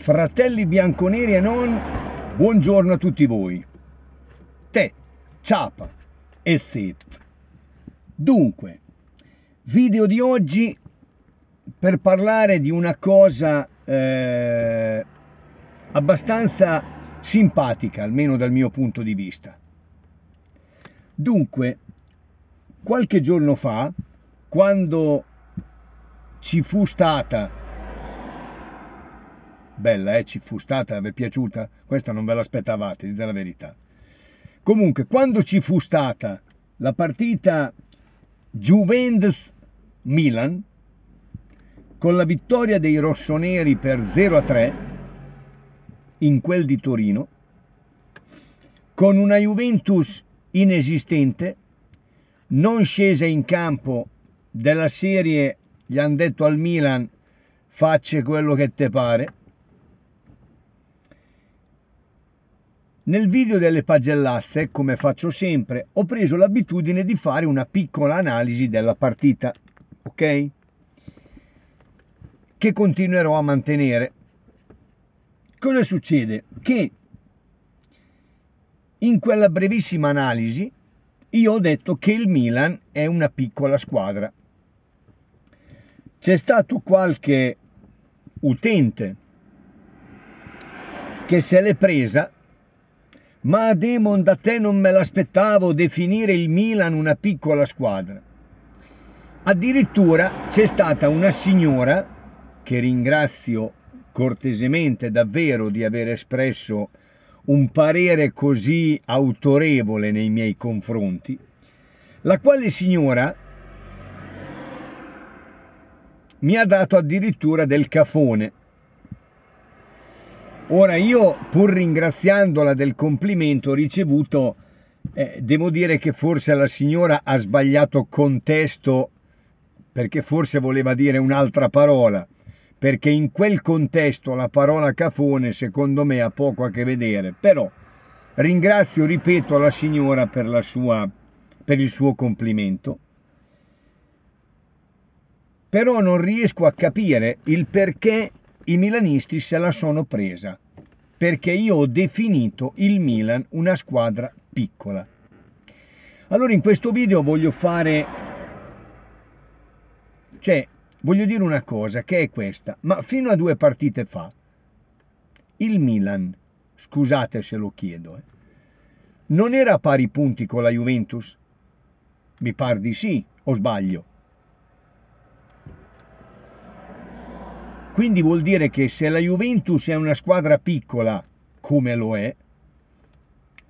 Fratelli bianconeri e non, buongiorno a tutti voi. Te, ciapa e set. Dunque, video di oggi per parlare di una cosa eh, abbastanza simpatica, almeno dal mio punto di vista. Dunque, qualche giorno fa, quando ci fu stata Bella, eh, ci fu stata, vi è piaciuta? Questa non ve l'aspettavate, dite la verità. Comunque, quando ci fu stata la partita Juventus-Milan, con la vittoria dei rossoneri per 0-3 in quel di Torino, con una Juventus inesistente, non scesa in campo della serie, gli hanno detto al Milan, facce quello che te pare, Nel video delle pagellasse, come faccio sempre, ho preso l'abitudine di fare una piccola analisi della partita, ok? Che continuerò a mantenere. Cosa succede? Che in quella brevissima analisi io ho detto che il Milan è una piccola squadra. C'è stato qualche utente che se l'è presa ma Demon da te non me l'aspettavo definire il Milan una piccola squadra. Addirittura c'è stata una signora, che ringrazio cortesemente davvero di aver espresso un parere così autorevole nei miei confronti, la quale signora mi ha dato addirittura del cafone Ora io, pur ringraziandola del complimento ricevuto, eh, devo dire che forse la signora ha sbagliato contesto perché forse voleva dire un'altra parola, perché in quel contesto la parola cafone secondo me ha poco a che vedere, però ringrazio, ripeto, la signora per, la sua, per il suo complimento però non riesco a capire il perché i milanisti se la sono presa perché io ho definito il Milan una squadra piccola. Allora in questo video voglio fare, cioè voglio dire una cosa che è questa, ma fino a due partite fa il Milan, scusate se lo chiedo, eh, non era a pari punti con la Juventus? Mi par di sì, o sbaglio? Quindi vuol dire che se la Juventus è una squadra piccola, come lo è,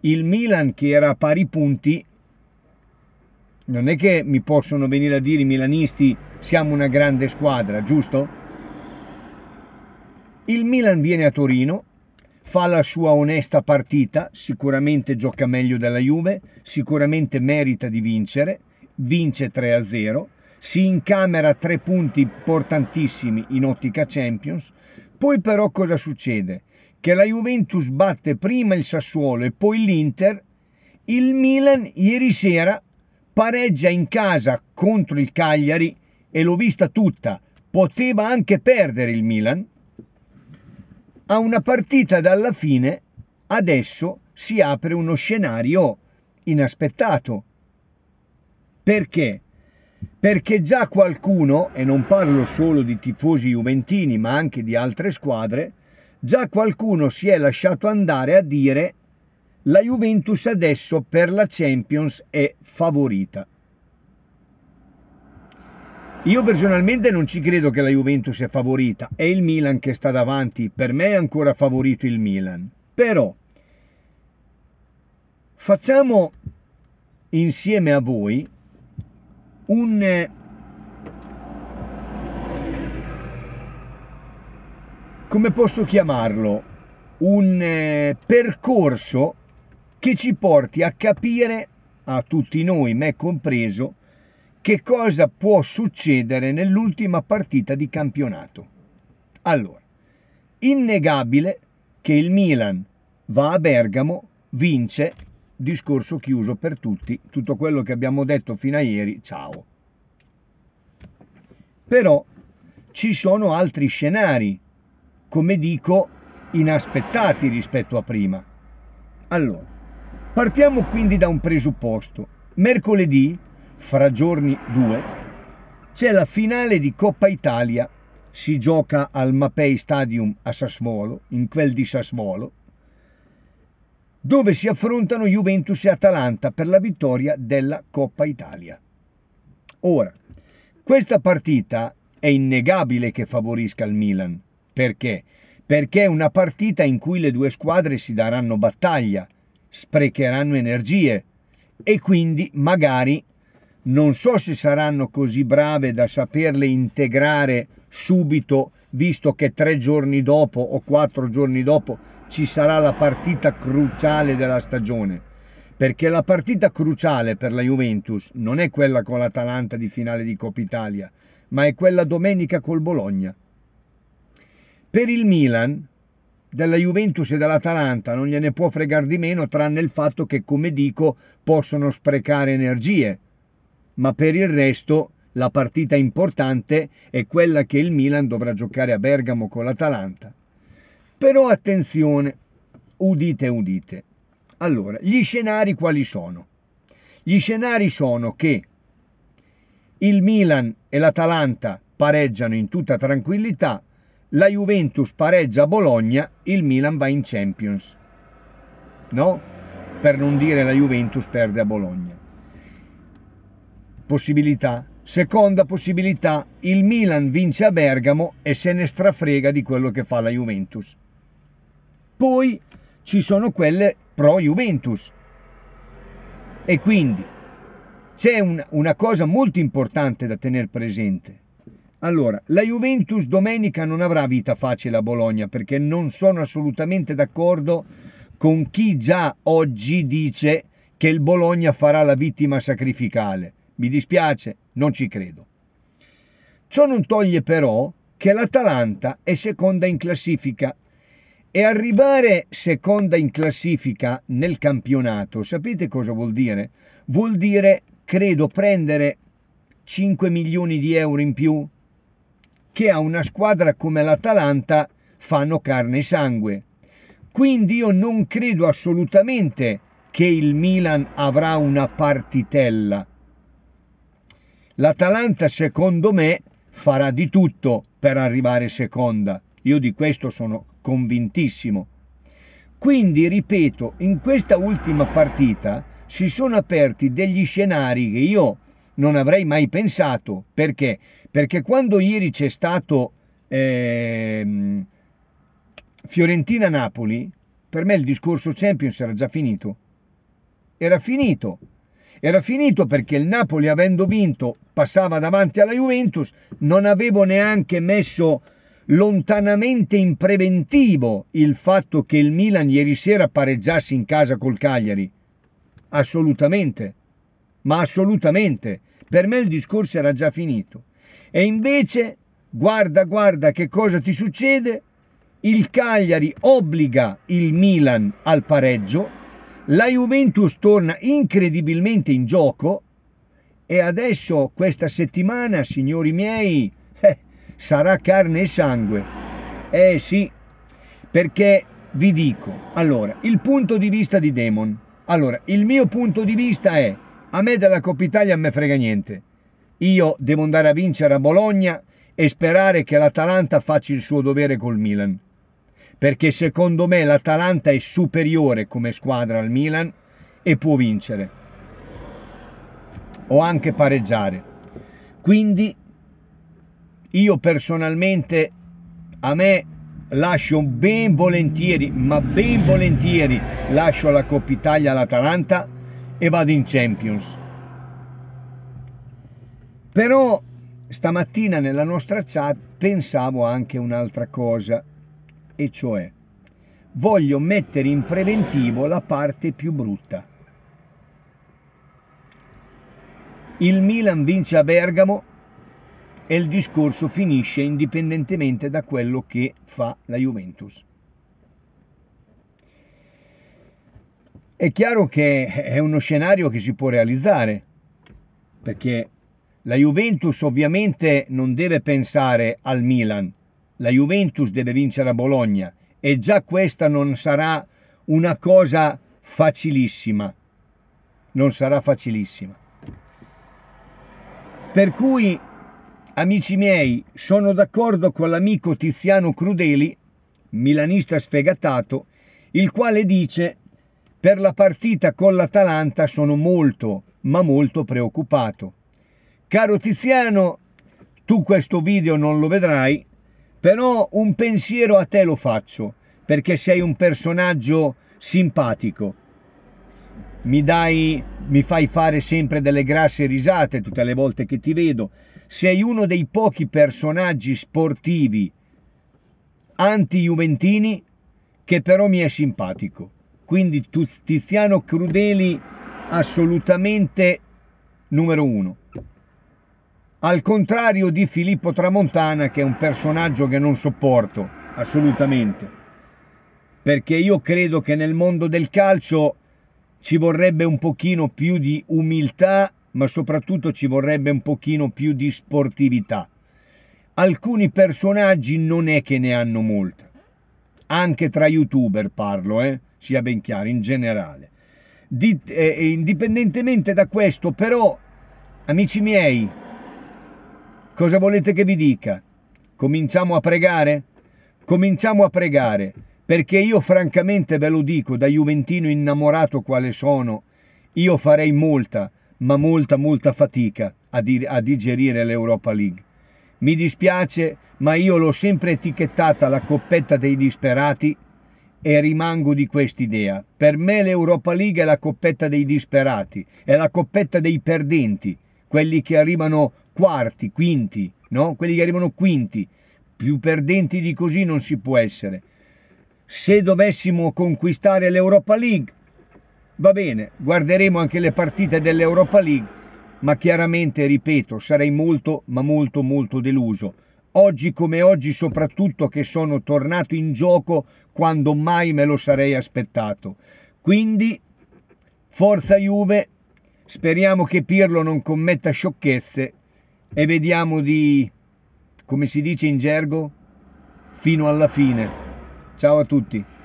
il Milan che era a pari punti, non è che mi possono venire a dire i milanisti siamo una grande squadra, giusto? Il Milan viene a Torino, fa la sua onesta partita, sicuramente gioca meglio della Juve, sicuramente merita di vincere, vince 3-0, si incamera tre punti importantissimi in ottica Champions, poi però cosa succede? Che la Juventus batte prima il Sassuolo e poi l'Inter, il Milan ieri sera pareggia in casa contro il Cagliari e l'ho vista tutta, poteva anche perdere il Milan, a una partita dalla fine adesso si apre uno scenario inaspettato. Perché? perché già qualcuno, e non parlo solo di tifosi juventini ma anche di altre squadre, già qualcuno si è lasciato andare a dire la Juventus adesso per la Champions è favorita. Io personalmente non ci credo che la Juventus è favorita, è il Milan che sta davanti, per me è ancora favorito il Milan. Però facciamo insieme a voi un eh, come posso chiamarlo un eh, percorso che ci porti a capire a tutti noi, me compreso, che cosa può succedere nell'ultima partita di campionato. Allora, innegabile che il Milan va a Bergamo, vince discorso chiuso per tutti, tutto quello che abbiamo detto fino a ieri, ciao. Però ci sono altri scenari, come dico, inaspettati rispetto a prima. Allora, partiamo quindi da un presupposto. Mercoledì, fra giorni due, c'è la finale di Coppa Italia. Si gioca al Mapei Stadium a Sassuolo, in quel di Sassuolo, dove si affrontano Juventus e Atalanta per la vittoria della Coppa Italia. Ora, questa partita è innegabile che favorisca il Milan. Perché? Perché è una partita in cui le due squadre si daranno battaglia, sprecheranno energie e quindi magari non so se saranno così brave da saperle integrare subito, visto che tre giorni dopo o quattro giorni dopo ci sarà la partita cruciale della stagione, perché la partita cruciale per la Juventus non è quella con l'Atalanta di finale di Coppa Italia, ma è quella domenica col Bologna. Per il Milan, della Juventus e dell'Atalanta non gliene può fregare di meno, tranne il fatto che, come dico, possono sprecare energie, ma per il resto la partita importante è quella che il Milan dovrà giocare a Bergamo con l'Atalanta però attenzione, udite, udite. Allora, gli scenari quali sono? Gli scenari sono che il Milan e l'Atalanta pareggiano in tutta tranquillità, la Juventus pareggia a Bologna, il Milan va in Champions. No? Per non dire la Juventus perde a Bologna. Possibilità. Seconda possibilità, il Milan vince a Bergamo e se ne strafrega di quello che fa la Juventus. Poi ci sono quelle pro Juventus. E quindi c'è un, una cosa molto importante da tenere presente. Allora, la Juventus domenica non avrà vita facile a Bologna perché non sono assolutamente d'accordo con chi già oggi dice che il Bologna farà la vittima sacrificale. Mi dispiace, non ci credo. Ciò non toglie però che l'Atalanta è seconda in classifica e arrivare seconda in classifica nel campionato, sapete cosa vuol dire? Vuol dire, credo, prendere 5 milioni di euro in più che a una squadra come l'Atalanta fanno carne e sangue. Quindi io non credo assolutamente che il Milan avrà una partitella. L'Atalanta secondo me farà di tutto per arrivare seconda. Io di questo sono convintissimo. Quindi, ripeto, in questa ultima partita si sono aperti degli scenari che io non avrei mai pensato. Perché? Perché quando ieri c'è stato eh, Fiorentina-Napoli, per me il discorso Champions era già finito. Era finito. Era finito perché il Napoli, avendo vinto, passava davanti alla Juventus, non avevo neanche messo lontanamente in preventivo il fatto che il Milan ieri sera pareggiasse in casa col Cagliari. Assolutamente, ma assolutamente. Per me il discorso era già finito. E invece, guarda, guarda che cosa ti succede. Il Cagliari obbliga il Milan al pareggio, la Juventus torna incredibilmente in gioco e adesso questa settimana, signori miei, eh, sarà carne e sangue. Eh sì, perché vi dico, allora, il punto di vista di Demon. Allora, il mio punto di vista è, a me della Coppa Italia non me frega niente. Io devo andare a vincere a Bologna e sperare che l'Atalanta faccia il suo dovere col Milan. Perché secondo me l'Atalanta è superiore come squadra al Milan e può vincere. O anche pareggiare. Quindi io personalmente a me lascio ben volentieri, ma ben volentieri lascio la Coppa Italia all'Atalanta e vado in Champions. Però stamattina nella nostra chat pensavo anche un'altra cosa, e cioè voglio mettere in preventivo la parte più brutta. Il Milan vince a Bergamo e il discorso finisce indipendentemente da quello che fa la Juventus. È chiaro che è uno scenario che si può realizzare, perché la Juventus ovviamente non deve pensare al Milan, la Juventus deve vincere a Bologna e già questa non sarà una cosa facilissima, non sarà facilissima. Per cui Amici miei, sono d'accordo con l'amico Tiziano Crudeli, milanista sfegatato, il quale dice per la partita con l'Atalanta sono molto, ma molto preoccupato. Caro Tiziano, tu questo video non lo vedrai, però un pensiero a te lo faccio, perché sei un personaggio simpatico mi, dai, mi fai fare sempre delle grasse risate tutte le volte che ti vedo, sei uno dei pochi personaggi sportivi anti-juventini che però mi è simpatico. Quindi Tiziano Crudeli assolutamente numero uno. Al contrario di Filippo Tramontana che è un personaggio che non sopporto assolutamente. Perché io credo che nel mondo del calcio ci vorrebbe un pochino più di umiltà, ma soprattutto ci vorrebbe un pochino più di sportività. Alcuni personaggi non è che ne hanno molta, anche tra youtuber parlo, eh? sia ben chiaro, in generale. Di, eh, indipendentemente da questo, però, amici miei, cosa volete che vi dica? Cominciamo a pregare? Cominciamo a pregare. Perché io francamente ve lo dico, da juventino innamorato quale sono, io farei molta, ma molta, molta fatica a, dir, a digerire l'Europa League. Mi dispiace, ma io l'ho sempre etichettata la coppetta dei disperati e rimango di quest'idea. Per me l'Europa League è la coppetta dei disperati, è la coppetta dei perdenti, quelli che arrivano quarti, quinti, no? Quelli che arrivano quinti. Più perdenti di così non si può essere se dovessimo conquistare l'Europa League, va bene, guarderemo anche le partite dell'Europa League, ma chiaramente, ripeto, sarei molto, ma molto, molto deluso. Oggi come oggi soprattutto che sono tornato in gioco quando mai me lo sarei aspettato. Quindi, forza Juve, speriamo che Pirlo non commetta sciocchezze e vediamo di, come si dice in gergo, fino alla fine. Ciao a tutti!